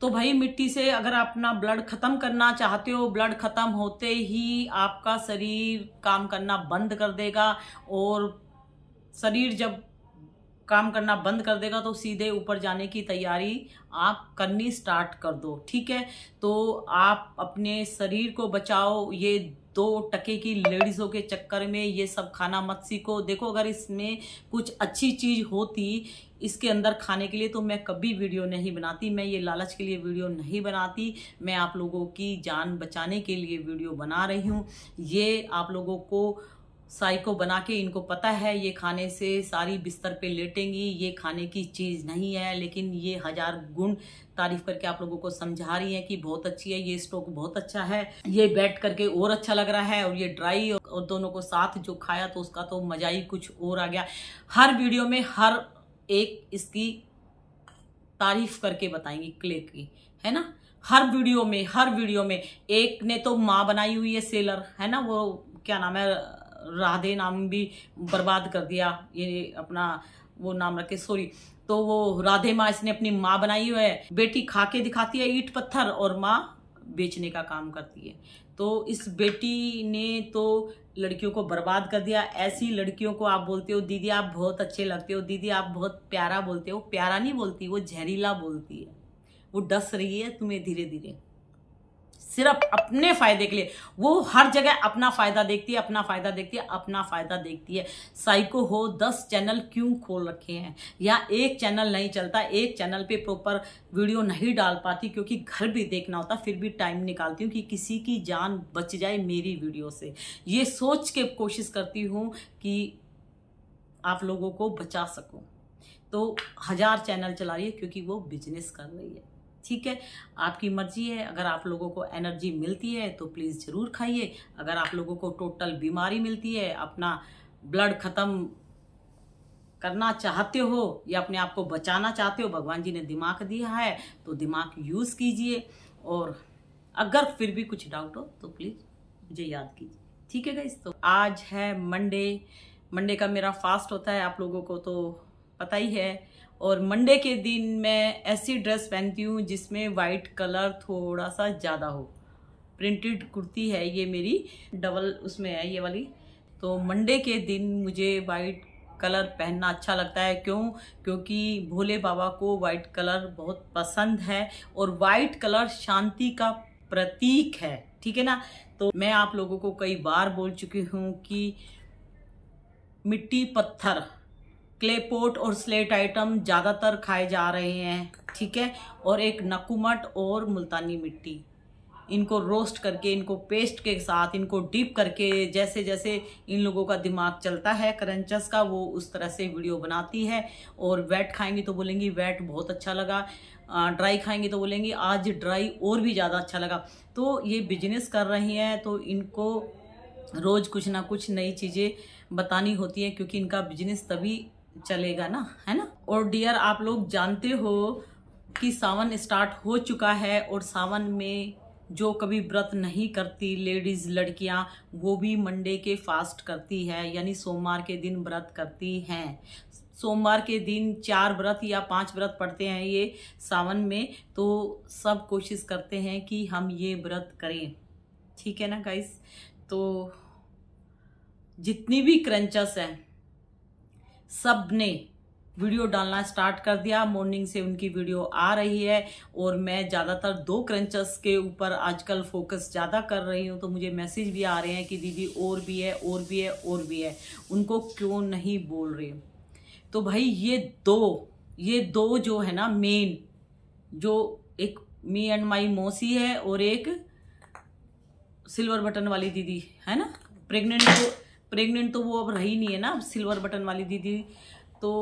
तो भाई मिट्टी से अगर अपना ब्लड खत्म करना चाहते हो ब्लड खत्म होते ही आपका शरीर काम करना बंद कर देगा और शरीर जब काम करना बंद कर देगा तो सीधे ऊपर जाने की तैयारी आप करनी स्टार्ट कर दो ठीक है तो आप अपने शरीर को बचाओ ये दो टके की लेडीज़ों के चक्कर में ये सब खाना मत सीखो देखो अगर इसमें कुछ अच्छी चीज़ होती इसके अंदर खाने के लिए तो मैं कभी वीडियो नहीं बनाती मैं ये लालच के लिए वीडियो नहीं बनाती मैं आप लोगों की जान बचाने के लिए वीडियो बना रही हूँ ये आप लोगों को साइको बना के इनको पता है ये खाने से सारी बिस्तर पे लेटेंगी ये खाने की चीज़ नहीं है लेकिन ये हज़ार गुण तारीफ करके आप लोगों को समझा रही है कि बहुत अच्छी है ये स्टोक बहुत अच्छा है ये बैठ करके और अच्छा लग रहा है और ये ड्राई और दोनों को साथ जो खाया तो उसका तो मजा ही कुछ और आ गया हर वीडियो में हर एक इसकी तारीफ करके बताएंगे क्ले की है ना हर वीडियो में हर वीडियो में एक ने तो माँ बनाई हुई है सेलर है ना वो क्या नाम है राधे नाम भी बर्बाद कर दिया ये अपना वो नाम रखे सॉरी तो वो राधे माँ इसने अपनी माँ बनाई हुई है बेटी खाके दिखाती है ईट पत्थर और माँ बेचने का काम करती है तो इस बेटी ने तो लड़कियों को बर्बाद कर दिया ऐसी लड़कियों को आप बोलते हो दीदी आप बहुत अच्छे लगते हो दीदी आप बहुत प्यारा बोलते हो प्यारा नहीं बोलती वो जहरीला बोलती है वो डस रही है तुम्हें धीरे धीरे सिर्फ अपने फायदे के लिए वो हर जगह अपना फायदा देखती है अपना फायदा देखती है अपना फायदा देखती है साइको हो दस चैनल क्यों खोल रखे हैं या एक चैनल नहीं चलता एक चैनल पे प्रॉपर वीडियो नहीं डाल पाती क्योंकि घर भी देखना होता फिर भी टाइम निकालती हूँ कि किसी की जान बच जाए मेरी वीडियो से ये सोच के कोशिश करती हूँ कि आप लोगों को बचा सकूँ तो हज़ार चैनल चला रही है क्योंकि वो बिजनेस कर रही है ठीक है आपकी मर्जी है अगर आप लोगों को एनर्जी मिलती है तो प्लीज़ ज़रूर खाइए अगर आप लोगों को टोटल बीमारी मिलती है अपना ब्लड ख़त्म करना चाहते हो या अपने आप को बचाना चाहते हो भगवान जी ने दिमाग दिया है तो दिमाग यूज़ कीजिए और अगर फिर भी कुछ डाउट हो तो प्लीज़ मुझे याद कीजिए ठीक है गाइज तो आज है मंडे मंडे का मेरा फास्ट होता है आप लोगों को तो पता ही है और मंडे के दिन मैं ऐसी ड्रेस पहनती हूँ जिसमें वाइट कलर थोड़ा सा ज़्यादा हो प्रिंटेड कुर्ती है ये मेरी डबल उसमें है ये वाली तो मंडे के दिन मुझे वाइट कलर पहनना अच्छा लगता है क्यों क्योंकि भोले बाबा को वाइट कलर बहुत पसंद है और वाइट कलर शांति का प्रतीक है ठीक है ना तो मैं आप लोगों को कई बार बोल चुकी हूँ कि मिट्टी पत्थर क्ले पोट और स्लेट आइटम ज़्यादातर खाए जा रहे हैं ठीक है और एक नकुमट और मुल्तानी मिट्टी इनको रोस्ट करके इनको पेस्ट के साथ इनको डीप करके जैसे जैसे इन लोगों का दिमाग चलता है करंचस का वो उस तरह से वीडियो बनाती है और वेट खाएंगी तो बोलेंगी वेट बहुत अच्छा लगा ड्राई खाएंगे तो बोलेंगी आज ड्राई और भी ज़्यादा अच्छा लगा तो ये बिजनेस कर रही हैं तो इनको रोज़ कुछ ना कुछ नई चीज़ें बतानी होती है क्योंकि इनका बिजनेस तभी चलेगा ना है ना और डियर आप लोग जानते हो कि सावन स्टार्ट हो चुका है और सावन में जो कभी व्रत नहीं करती लेडीज़ लड़कियां वो भी मंडे के फास्ट करती है यानी सोमवार के दिन व्रत करती हैं सोमवार के दिन चार व्रत या पांच व्रत पड़ते हैं ये सावन में तो सब कोशिश करते हैं कि हम ये व्रत करें ठीक है ना गाइस तो जितनी भी क्रंचस हैं सब ने वीडियो डालना स्टार्ट कर दिया मॉर्निंग से उनकी वीडियो आ रही है और मैं ज़्यादातर दो क्रंचर्स के ऊपर आजकल फोकस ज़्यादा कर रही हूँ तो मुझे मैसेज भी आ रहे हैं कि दीदी और भी है और भी है और भी है उनको क्यों नहीं बोल रही तो भाई ये दो ये दो जो है ना मेन जो एक मी एंड माई मौसी है और एक सिल्वर बटन वाली दीदी है ना प्रेगनेंट प्रेग्नेंट तो वो अब रही नहीं है ना सिल्वर बटन वाली दीदी तो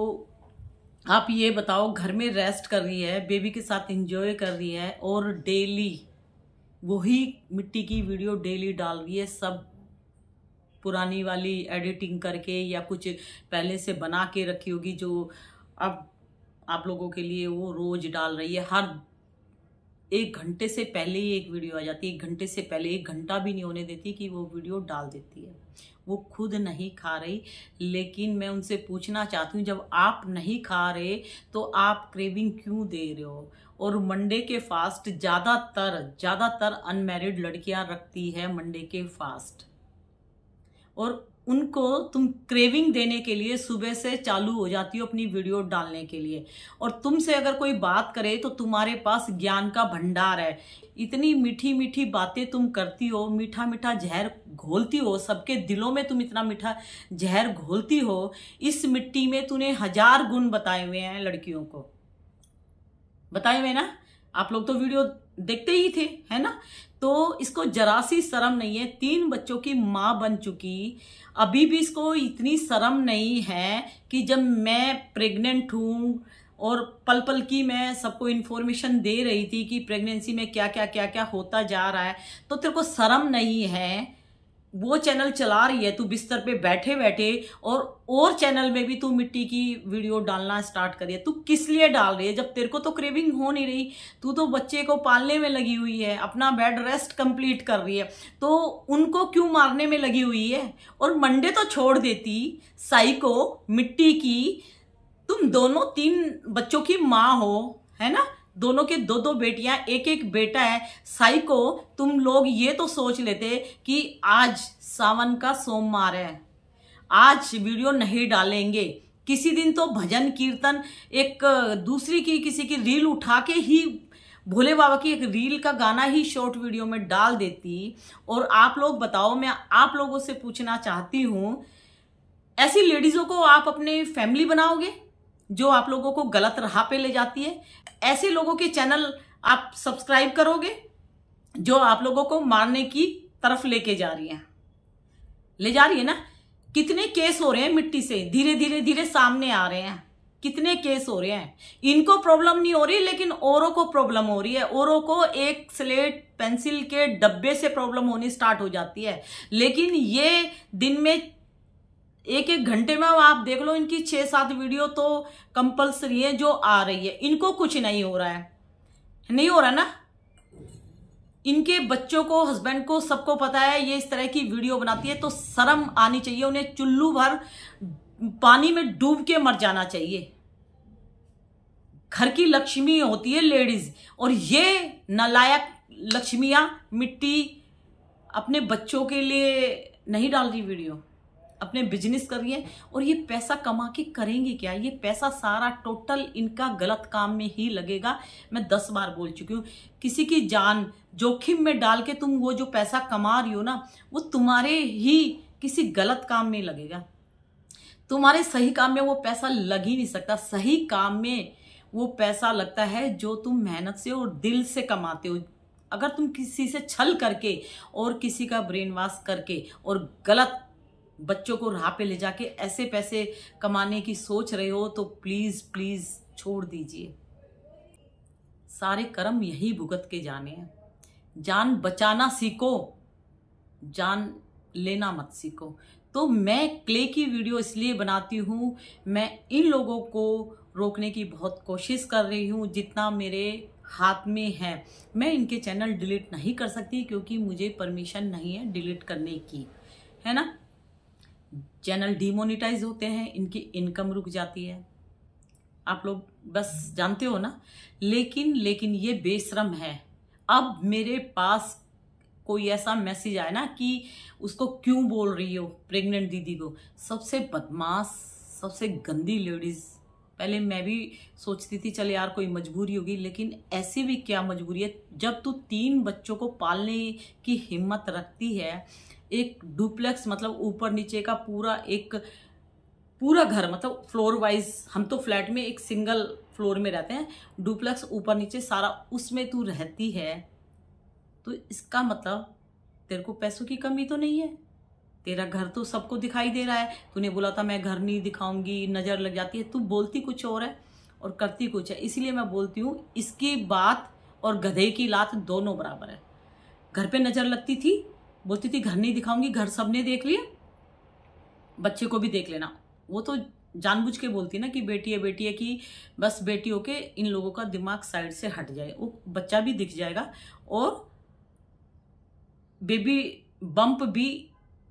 आप ये बताओ घर में रेस्ट कर रही है बेबी के साथ इंजॉय कर रही है और डेली वही मिट्टी की वीडियो डेली डाल रही है सब पुरानी वाली एडिटिंग करके या कुछ पहले से बना के रखी होगी जो अब आप लोगों के लिए वो रोज़ डाल रही है हर एक घंटे से पहले ही एक वीडियो आ जाती है एक घंटे से पहले एक घंटा भी नहीं होने देती कि वो वीडियो डाल देती है वो खुद नहीं खा रही लेकिन मैं उनसे पूछना चाहती हूँ जब आप नहीं खा रहे तो आप क्रेविंग क्यों दे रहे हो और मंडे के फास्ट ज़्यादातर ज़्यादातर अनमेरिड लड़कियाँ रखती है मंडे के फास्ट और उनको तुम क्रेविंग देने के लिए सुबह से चालू हो जाती हो अपनी वीडियो डालने के लिए और तुमसे अगर कोई बात करे तो तुम्हारे पास ज्ञान का भंडार है इतनी मीठी मीठी बातें तुम करती हो मीठा मीठा जहर घोलती हो सबके दिलों में तुम इतना मीठा जहर घोलती हो इस मिट्टी में तूने हजार गुण बताए हुए हैं लड़कियों को बताए हुए ना आप लोग तो वीडियो देखते ही थे है ना तो इसको जरा सी शर्म नहीं है तीन बच्चों की माँ बन चुकी अभी भी इसको इतनी शर्म नहीं है कि जब मैं प्रेग्नेंट हूँ और पल पल की मैं सबको इन्फॉर्मेशन दे रही थी कि प्रेगनेंसी में क्या क्या क्या क्या होता जा रहा है तो तेरे को शर्म नहीं है वो चैनल चला रही है तू बिस्तर पे बैठे बैठे और और चैनल में भी तू मिट्टी की वीडियो डालना स्टार्ट करी है तू किस लिए डाल रही है जब तेरे को तो क्रेविंग हो नहीं रही तू तो बच्चे को पालने में लगी हुई है अपना बेड रेस्ट कंप्लीट कर रही है तो उनको क्यों मारने में लगी हुई है और मंडे तो छोड़ देती साई मिट्टी की तुम दोनों तीन बच्चों की माँ हो है ना दोनों के दो दो बेटियां एक एक बेटा है साई को तुम लोग ये तो सोच लेते कि आज सावन का सोमवार है आज वीडियो नहीं डालेंगे किसी दिन तो भजन कीर्तन एक दूसरी की किसी की रील उठा के ही भोले बाबा की एक रील का गाना ही शॉर्ट वीडियो में डाल देती और आप लोग बताओ मैं आप लोगों से पूछना चाहती हूँ ऐसी लेडीज़ों को आप अपने फैमिली बनाओगे जो आप लोगों को गलत राह पे ले जाती है ऐसे लोगों के चैनल आप सब्सक्राइब करोगे जो आप लोगों को मारने की तरफ लेके जा रही है ले जा रही है ना कितने केस हो रहे हैं मिट्टी से धीरे धीरे धीरे सामने आ रहे हैं कितने केस हो रहे हैं इनको प्रॉब्लम नहीं हो रही लेकिन औरों को प्रॉब्लम हो रही है औरों को एक स्लेट पेंसिल के डब्बे से प्रॉब्लम होनी स्टार्ट हो जाती है लेकिन ये दिन में एक एक घंटे में आप देख लो इनकी छह सात वीडियो तो कंपल्सरी है जो आ रही है इनको कुछ नहीं हो रहा है नहीं हो रहा ना इनके बच्चों को हस्बैंड को सबको पता है ये इस तरह की वीडियो बनाती है तो शर्म आनी चाहिए उन्हें चुल्लू भर पानी में डूब के मर जाना चाहिए घर की लक्ष्मी होती है लेडीज और ये नलायक लक्ष्मिया मिट्टी अपने बच्चों के लिए नहीं डाल रही वीडियो अपने बिजनेस कर रही हैं और ये पैसा कमा के करेंगे क्या ये पैसा सारा टोटल इनका गलत काम में ही लगेगा मैं दस बार बोल चुकी हूँ किसी की जान जोखिम में डाल के तुम वो जो पैसा कमा रही हो ना वो तुम्हारे ही किसी गलत काम में लगेगा तुम्हारे सही काम में वो पैसा लग ही नहीं सकता सही काम में वो पैसा लगता है जो तुम मेहनत से और दिल से कमाते हो अगर तुम किसी से छल करके और किसी का ब्रेन वॉश करके और गलत बच्चों को राह पे ले जाके ऐसे पैसे कमाने की सोच रहे हो तो प्लीज़ प्लीज़ छोड़ दीजिए सारे कर्म यही भुगत के जाने हैं जान बचाना सीखो जान लेना मत सीखो तो मैं क्ले की वीडियो इसलिए बनाती हूँ मैं इन लोगों को रोकने की बहुत कोशिश कर रही हूँ जितना मेरे हाथ में है मैं इनके चैनल डिलीट नहीं कर सकती क्योंकि मुझे परमिशन नहीं है डिलीट करने की है ना चैनल डिमोनिटाइज होते हैं इनकी इनकम रुक जाती है आप लोग बस जानते हो ना लेकिन लेकिन ये बेश्रम है अब मेरे पास कोई ऐसा मैसेज आए ना कि उसको क्यों बोल रही हो प्रेग्नेंट दीदी को सबसे बदमाश सबसे गंदी लेडीज़ पहले मैं भी सोचती थी चल यार कोई मजबूरी होगी लेकिन ऐसी भी क्या मजबूरी है जब तू तीन बच्चों को पालने की हिम्मत रखती है एक डुप्लेक्स मतलब ऊपर नीचे का पूरा एक पूरा घर मतलब फ्लोर वाइज हम तो फ्लैट में एक सिंगल फ्लोर में रहते हैं डुप्लेक्स ऊपर नीचे सारा उसमें तू रहती है तो इसका मतलब तेरे को पैसों की कमी तो नहीं है तेरा घर तो सबको दिखाई दे रहा है तूने बोला था मैं घर नहीं दिखाऊंगी नज़र लग जाती है तू बोलती कुछ और है और करती कुछ है इसीलिए मैं बोलती हूँ इसकी बात और गधे की लात दोनों बराबर है घर पे नज़र लगती थी बोलती थी घर नहीं दिखाऊंगी घर सबने देख लिया बच्चे को भी देख लेना वो तो जानबूझ के बोलती ना कि बेटी है बेटी है कि बस बेटी होके इन लोगों का दिमाग साइड से हट जाए वो बच्चा भी दिख जाएगा और बेबी बम्प भी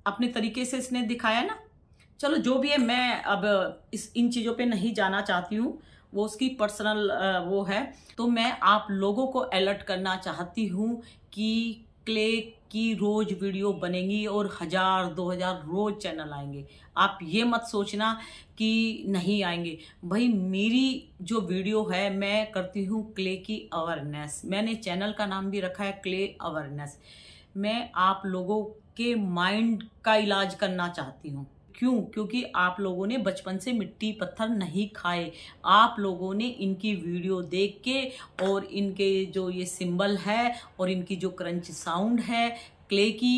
अपने तरीके से इसने दिखाया ना चलो जो भी है मैं अब इस इन चीज़ों पे नहीं जाना चाहती हूँ वो उसकी पर्सनल वो है तो मैं आप लोगों को अलर्ट करना चाहती हूँ कि क्ले की रोज वीडियो बनेंगी और हज़ार दो हज़ार रोज चैनल आएंगे आप ये मत सोचना कि नहीं आएंगे भाई मेरी जो वीडियो है मैं करती हूँ क्ले की अवेयरनेस मैंने चैनल का नाम भी रखा है क्ले अवेयरनेस मैं आप लोगों के माइंड का इलाज करना चाहती हूँ क्यों क्योंकि आप लोगों ने बचपन से मिट्टी पत्थर नहीं खाए आप लोगों ने इनकी वीडियो देख के और इनके जो ये सिंबल है और इनकी जो क्रंच साउंड है क्ले की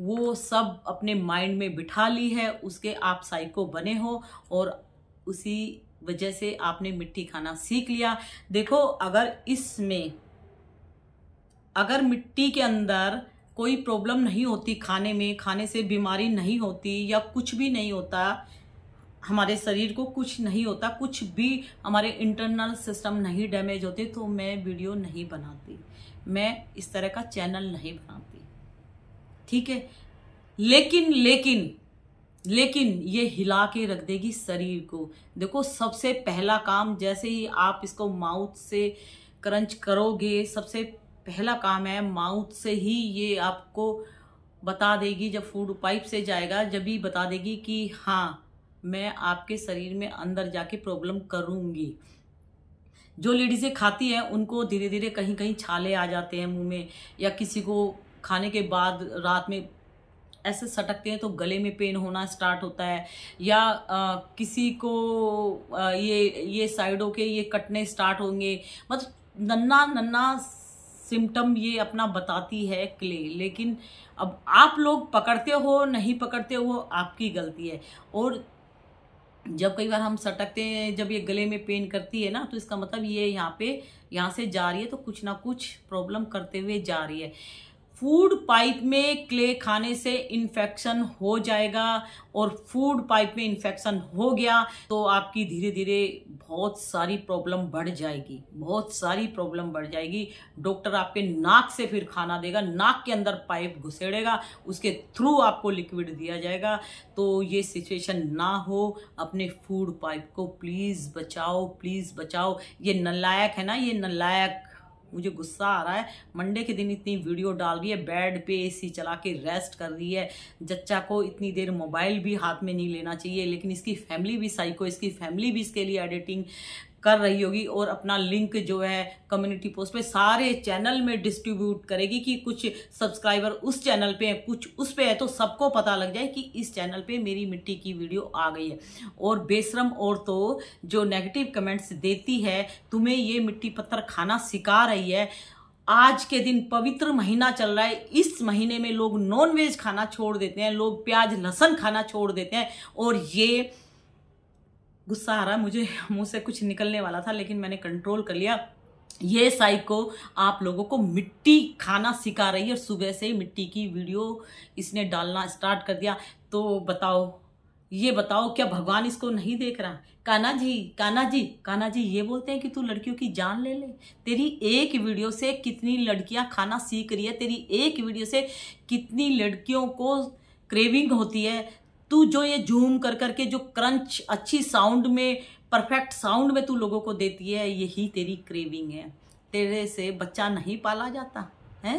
वो सब अपने माइंड में बिठा ली है उसके आप साइको बने हो और उसी वजह से आपने मिट्टी खाना सीख लिया देखो अगर इसमें अगर मिट्टी के अंदर कोई प्रॉब्लम नहीं होती खाने में खाने से बीमारी नहीं होती या कुछ भी नहीं होता हमारे शरीर को कुछ नहीं होता कुछ भी हमारे इंटरनल सिस्टम नहीं डैमेज होते तो मैं वीडियो नहीं बनाती मैं इस तरह का चैनल नहीं बनाती ठीक है लेकिन लेकिन लेकिन ये हिला के रख देगी शरीर को देखो सबसे पहला काम जैसे ही आप इसको माउथ से क्रंच करोगे सबसे पहला काम है माउथ से ही ये आपको बता देगी जब फूड पाइप से जाएगा जब ही बता देगी कि हाँ मैं आपके शरीर में अंदर जाके प्रॉब्लम करूँगी जो लेडीज़ें खाती हैं उनको धीरे धीरे कहीं कहीं छाले आ जाते हैं मुंह में या किसी को खाने के बाद रात में ऐसे सटकते हैं तो गले में पेन होना स्टार्ट होता है या आ, किसी को आ, ये ये साइडों के ये कटने स्टार्ट होंगे मतलब नन्ना नन्ना सिम्टम ये अपना बताती है क्ले लेकिन अब आप लोग पकड़ते हो नहीं पकड़ते हो आपकी गलती है और जब कई बार हम सटकते हैं जब ये गले में पेन करती है ना तो इसका मतलब ये यहाँ पे यहाँ से जा रही है तो कुछ ना कुछ प्रॉब्लम करते हुए जा रही है फूड पाइप में क्ले खाने से इन्फेक्शन हो जाएगा और फूड पाइप में इन्फेक्शन हो गया तो आपकी धीरे धीरे बहुत सारी प्रॉब्लम बढ़ जाएगी बहुत सारी प्रॉब्लम बढ़ जाएगी डॉक्टर आपके नाक से फिर खाना देगा नाक के अंदर पाइप घुसेड़ेगा उसके थ्रू आपको लिक्विड दिया जाएगा तो ये सिचुएशन ना हो अपने फूड पाइप को प्लीज़ बचाओ प्लीज़ बचाओ ये नलायक है ना ये नलायक मुझे गुस्सा आ रहा है मंडे के दिन इतनी वीडियो डाल रही है बेड पे एसी चला के रेस्ट कर रही है जच्चा को इतनी देर मोबाइल भी हाथ में नहीं लेना चाहिए लेकिन इसकी फैमिली भी साइको इसकी फैमिली भी इसके लिए एडिटिंग कर रही होगी और अपना लिंक जो है कम्युनिटी पोस्ट पे सारे चैनल में डिस्ट्रीब्यूट करेगी कि कुछ सब्सक्राइबर उस चैनल पे हैं कुछ उस पे है तो सबको पता लग जाए कि इस चैनल पे मेरी मिट्टी की वीडियो आ गई है और बेशरम और तो जो नेगेटिव कमेंट्स देती है तुम्हें ये मिट्टी पत्थर खाना सिखा रही है आज के दिन पवित्र महीना चल रहा है इस महीने में लोग नॉन वेज खाना छोड़ देते हैं लोग प्याज लहसन खाना छोड़ देते हैं और ये गुस्सा आ रहा है मुझे मुंह से कुछ निकलने वाला था लेकिन मैंने कंट्रोल कर लिया ये साइको आप लोगों को मिट्टी खाना सिखा रही है और सुबह से ही मिट्टी की वीडियो इसने डालना स्टार्ट कर दिया तो बताओ ये बताओ क्या भगवान इसको नहीं देख रहा काना जी काना जी काना जी ये बोलते हैं कि तू लड़कियों की जान ले ले तेरी एक वीडियो से कितनी लड़कियां खाना सीख रही है तेरी एक वीडियो से कितनी लड़कियों को क्रेविंग होती है तू जो ये जूम कर करके जो क्रंच अच्छी साउंड में परफेक्ट साउंड में तू लोगों को देती है यही तेरी क्रेविंग है तेरे से बच्चा नहीं पाला जाता है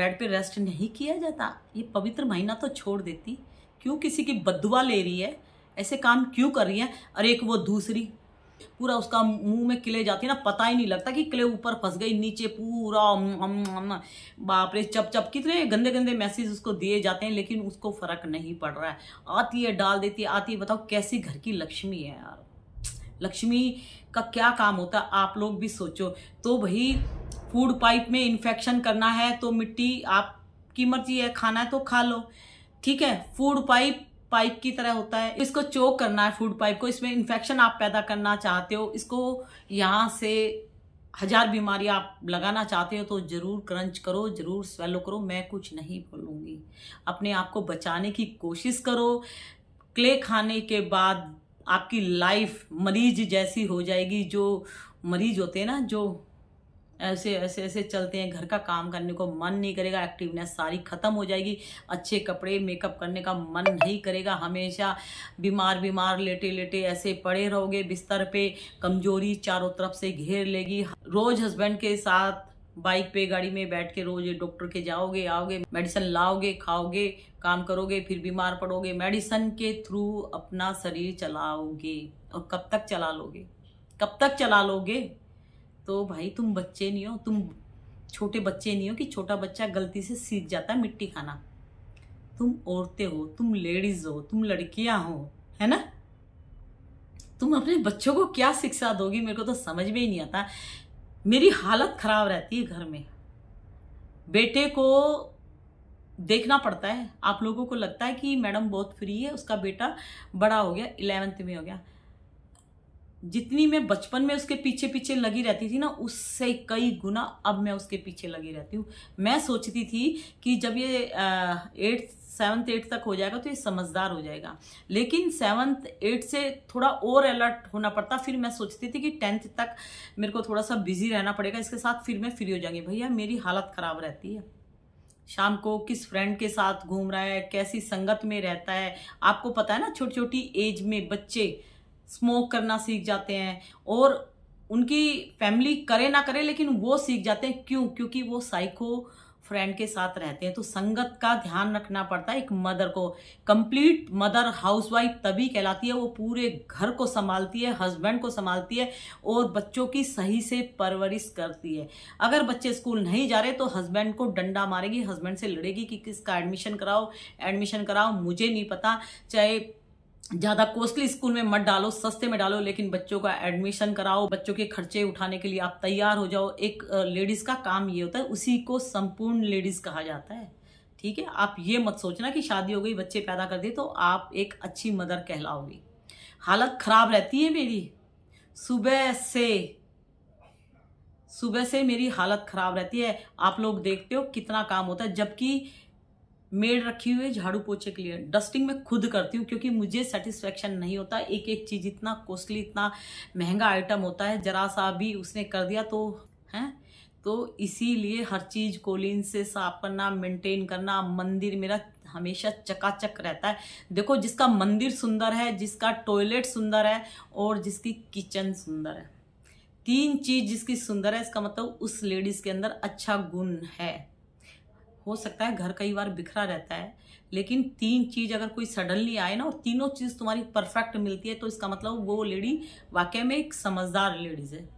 बेड पे रेस्ट नहीं किया जाता ये पवित्र महीना तो छोड़ देती क्यों किसी की बदुआ ले रही है ऐसे काम क्यों कर रही है और एक वो दूसरी पूरा उसका मुंह में किले जाती है ना पता ही नहीं लगता कि किले ऊपर फंस गई नीचे पूरा बाप रे चप चप कितने गंदे गंदे मैसेज उसको दिए जाते हैं लेकिन उसको फर्क नहीं पड़ रहा है आती है डाल देती है आती है बताओ कैसी घर की लक्ष्मी है यार लक्ष्मी का क्या काम होता है आप लोग भी सोचो तो भाई फूड पाइप में इन्फेक्शन करना है तो मिट्टी आपकी मर्जी है खाना है तो खा लो ठीक है फूड पाइप पाइप की तरह होता है इसको चोक करना है फूड पाइप को इसमें इन्फेक्शन आप पैदा करना चाहते हो इसको यहाँ से हजार बीमारी आप लगाना चाहते हो तो ज़रूर क्रंच करो ज़रूर स्वेलो करो मैं कुछ नहीं बोलूँगी अपने आप को बचाने की कोशिश करो क्ले खाने के बाद आपकी लाइफ मरीज जैसी हो जाएगी जो मरीज होते हैं ना जो ऐसे ऐसे ऐसे चलते हैं घर का काम करने को मन नहीं करेगा एक्टिवनेस सारी ख़त्म हो जाएगी अच्छे कपड़े मेकअप करने का मन नहीं करेगा हमेशा बीमार बीमार लेटे लेटे ऐसे पड़े रहोगे बिस्तर पे कमजोरी चारों तरफ से घेर लेगी रोज़ हस्बैंड के साथ बाइक पे गाड़ी में बैठ के रोज डॉक्टर के जाओगे आओगे मेडिसिन लाओगे खाओगे काम करोगे फिर बीमार पड़ोगे मेडिसिन के थ्रू अपना शरीर चलाओगे और कब तक चला लोगे कब तक चला लोगे तो भाई तुम बच्चे नहीं हो तुम छोटे बच्चे नहीं हो कि छोटा बच्चा गलती से सीख जाता मिट्टी खाना तुम औरतें हो तुम लेडीज हो तुम लड़कियां हो है ना तुम अपने बच्चों को क्या शिक्षा दोगी मेरे को तो समझ में ही नहीं आता मेरी हालत खराब रहती है घर में बेटे को देखना पड़ता है आप लोगों को लगता है कि मैडम बहुत फ्री है उसका बेटा बड़ा हो गया इलेवेंथ में हो गया जितनी मैं बचपन में उसके पीछे पीछे लगी रहती थी ना उससे कई गुना अब मैं उसके पीछे लगी रहती हूँ मैं सोचती थी कि जब ये एट्थ सेवन्थ एट तक हो जाएगा तो ये समझदार हो जाएगा लेकिन सेवन्थ एट्थ से थोड़ा और अलर्ट होना पड़ता फिर मैं सोचती थी कि टेंथ तक मेरे को थोड़ा सा बिजी रहना पड़ेगा इसके साथ फिर मैं फ्री हो जाऊंगी भैया मेरी हालत ख़राब रहती है शाम को किस फ्रेंड के साथ घूम रहा है कैसी संगत में रहता है आपको पता है ना छोटी छोटी एज में बच्चे स्मोक करना सीख जाते हैं और उनकी फैमिली करे ना करे लेकिन वो सीख जाते हैं क्यों क्योंकि वो साइको फ्रेंड के साथ रहते हैं तो संगत का ध्यान रखना पड़ता है एक मदर को कंप्लीट मदर हाउसवाइफ तभी कहलाती है वो पूरे घर को संभालती है हस्बैंड को संभालती है और बच्चों की सही से परवरिश करती है अगर बच्चे स्कूल नहीं जा रहे तो हस्बैंड को डंडा मारेगी हस्बैंड से लड़ेगी कि किसका एडमिशन कराओ एडमिशन कराओ मुझे नहीं पता चाहे ज्यादा कॉस्टली स्कूल में मत डालो सस्ते में डालो लेकिन बच्चों का एडमिशन कराओ बच्चों के खर्चे उठाने के लिए आप तैयार हो जाओ एक लेडीज का काम ये होता है उसी को संपूर्ण लेडीज कहा जाता है ठीक है आप ये मत सोचना कि शादी हो गई बच्चे पैदा कर दिए तो आप एक अच्छी मदर कहलाओगी हालत खराब रहती है मेरी सुबह से सुबह से मेरी हालत खराब रहती है आप लोग देखते हो कितना काम होता है जबकि मेड रखी हुई है झाड़ू पोछे के लिए डस्टिंग मैं खुद करती हूँ क्योंकि मुझे सेटिस्फेक्शन नहीं होता एक एक चीज़ इतना कॉस्टली इतना महंगा आइटम होता है जरा सा भी उसने कर दिया तो हैं तो इसीलिए हर चीज़ कोलिन से साफ करना मेंटेन करना मंदिर मेरा हमेशा चकाचक रहता है देखो जिसका मंदिर सुंदर है जिसका टॉयलेट सुंदर है और जिसकी किचन सुंदर है तीन चीज़ जिसकी सुंदर है इसका मतलब उस लेडीज़ के अंदर अच्छा गुण है हो सकता है घर कई बार बिखरा रहता है लेकिन तीन चीज़ अगर कोई सडनली आए ना और तीनों चीज़ तुम्हारी परफेक्ट मिलती है तो इसका मतलब वो लेडी वाकई में एक समझदार लेडीज़ है